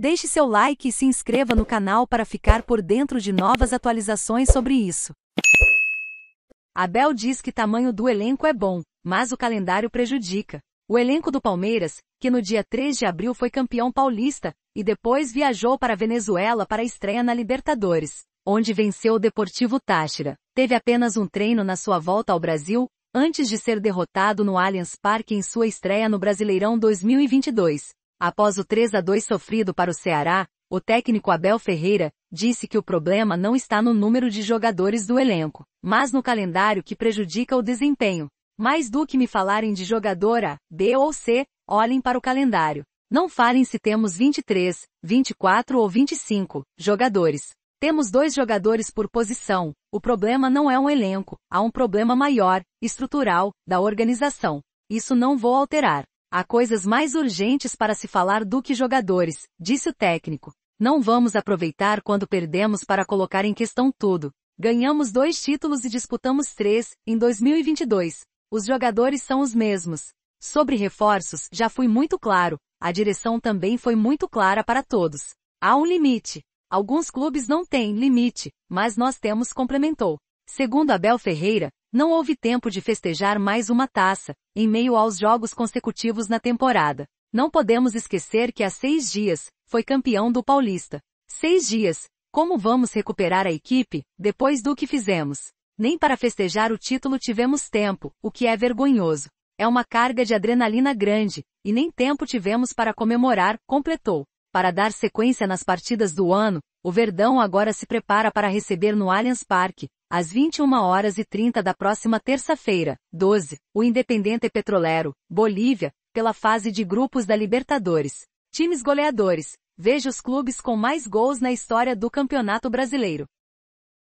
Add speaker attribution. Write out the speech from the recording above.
Speaker 1: Deixe seu like e se inscreva no canal para ficar por dentro de novas atualizações sobre isso. Abel diz que tamanho do elenco é bom, mas o calendário prejudica. O elenco do Palmeiras, que no dia 3 de abril foi campeão paulista, e depois viajou para a Venezuela para a estreia na Libertadores, onde venceu o Deportivo Táchira, teve apenas um treino na sua volta ao Brasil, antes de ser derrotado no Allianz Parque em sua estreia no Brasileirão 2022, Após o 3 a 2 sofrido para o Ceará, o técnico Abel Ferreira disse que o problema não está no número de jogadores do elenco, mas no calendário que prejudica o desempenho. Mais do que me falarem de jogadora B ou C, olhem para o calendário. Não falem se temos 23, 24 ou 25 jogadores. Temos dois jogadores por posição. O problema não é um elenco, há um problema maior, estrutural, da organização. Isso não vou alterar. Há coisas mais urgentes para se falar do que jogadores, disse o técnico. Não vamos aproveitar quando perdemos para colocar em questão tudo. Ganhamos dois títulos e disputamos três, em 2022. Os jogadores são os mesmos. Sobre reforços, já fui muito claro. A direção também foi muito clara para todos. Há um limite. Alguns clubes não têm limite, mas nós temos, complementou. Segundo Abel Ferreira, não houve tempo de festejar mais uma taça, em meio aos jogos consecutivos na temporada. Não podemos esquecer que há seis dias, foi campeão do Paulista. Seis dias, como vamos recuperar a equipe, depois do que fizemos? Nem para festejar o título tivemos tempo, o que é vergonhoso. É uma carga de adrenalina grande, e nem tempo tivemos para comemorar, completou. Para dar sequência nas partidas do ano, o Verdão agora se prepara para receber no Allianz Parque, às 21 horas e 30 da próxima terça-feira, 12, o Independente Petrolero, Bolívia, pela fase de grupos da Libertadores. Times goleadores. Veja os clubes com mais gols na história do Campeonato Brasileiro.